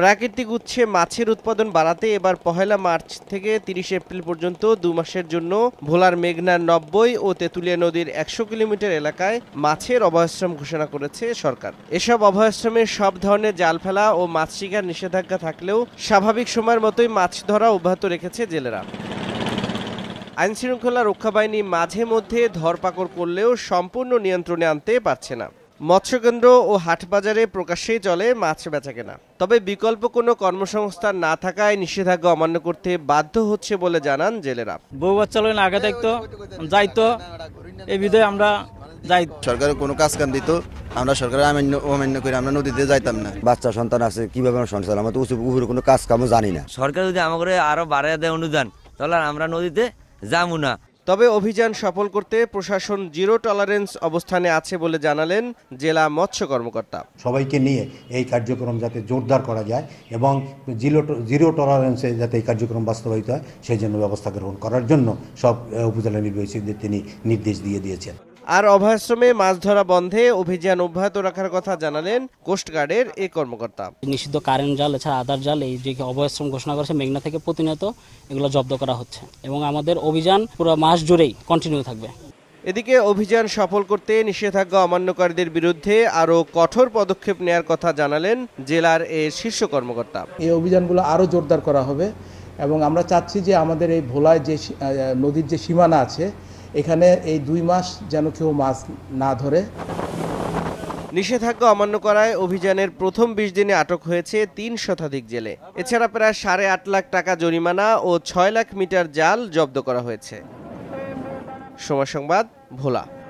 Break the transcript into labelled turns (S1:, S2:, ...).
S1: প্রাকৃতিক উৎসে মাছের উৎপাদন বাড়াতে এবার পহেলা মার্চ থেকে তিরিশ এপ্রিল পর্যন্ত দু মাসের জন্য ভোলার মেঘনার নব্বই ও তেঁতুলিয়া নদীর একশো কিলোমিটার এলাকায় মাছের অভয়াশ্রম ঘোষণা করেছে সরকার এসব অভয়াশ্রমে সব ধরনের জাল ফেলা ও মাছ শিকার নিষেধাজ্ঞা থাকলেও স্বাভাবিক সময়ের মতোই মাছ ধরা অব্যাহত রেখেছে জেলেরা আইন শৃঙ্খলা রক্ষা বাহিনী মাঝে মধ্যে ধরপাকড় করলেও সম্পূর্ণ নিয়ন্ত্রণে আনতে পারছে না মৎস্যকেন্দ্র ও হাটবাজারে প্রকাশ্যেই চলে মাছ বেচাকেনা তবে বিকল্প কোনো কর্মসংস্থান না থাকায় নিষেধাজ্ঞা অমান্য করতে বাধ্য হচ্ছে বলে জানান জেলেরা বউ বাচ্চা আগে দেখতো যাইতো এই বিধে আমরা যাই সরকারের কোনো কাজ কাম দিত আমরা সরকারের অমান্য অমান্য করে আমরা নদীতে যাইতাম না বাচ্চা সন্তান আছে কিভাবে আমরা সংসার আমরা তো উঁচু কোনো কাজ কামও জানি না সরকার যদি আমাদের আরো বাড়াইয়া দেয় অনুদান তাহলে আমরা নদীতে যাবো না তবে অভিযান সফল করতে প্রশাসন জিরো টলারেন্স অবস্থানে আছে বলে জানালেন জেলা মৎস্য কর্মকর্তা
S2: সবাইকে নিয়ে এই কার্যক্রম যাতে জোরদার করা যায় এবং জিরো জিরো টলারেন্সে যাতে এই কার্যক্রম বাস্তবায়িত হয় সেই জন্য ব্যবস্থা গ্রহণ করার জন্য সব উপজেলা নির্বাচীদের তিনি নির্দেশ দিয়ে দিয়েছেন
S1: আর অভয়াশ্রমে মাছ ধরা বন্ধে অভিযান অব্যাহত রাখার কথা জানালেন কোস্টগার্ডের এ কর্মকর্তা নিষিদ্ধ কারেন্ট জাল এছাড়া আধার জাল এই যে অভয়াশ্রম ঘোষণা করেছে মেঘনা থেকে প্রতিনিয়ত এগুলো জব্দ করা হচ্ছে এবং আমাদের অভিযান পুরো মাস জুড়েই কন্টিনিউ থাকবে এদিকে অভিযান সফল করতে নিষেধাজ্ঞা অমান্যকারীদের বিরুদ্ধে আরও কঠোর পদক্ষেপ নেয়ার কথা জানালেন জেলার এ শীর্ষ কর্মকর্তা
S2: এই অভিযানগুলো আরও জোরদার করা হবে এবং আমরা চাচ্ছি যে আমাদের এই ভোলায় যে নদীর যে সীমানা আছে এখানে এই দুই মাস যেন কেউ মাছ না ধরে
S1: নিষেধাজ্ঞা অমান্য করায় অভিযানের প্রথম বিশ দিনে আটক হয়েছে তিন শতাধিক জেলে এছাড়া প্রায় সাড়ে আট লাখ টাকা জরিমানা ও ছয় লাখ মিটার জাল জব্দ করা হয়েছে সময় সংবাদ ভোলা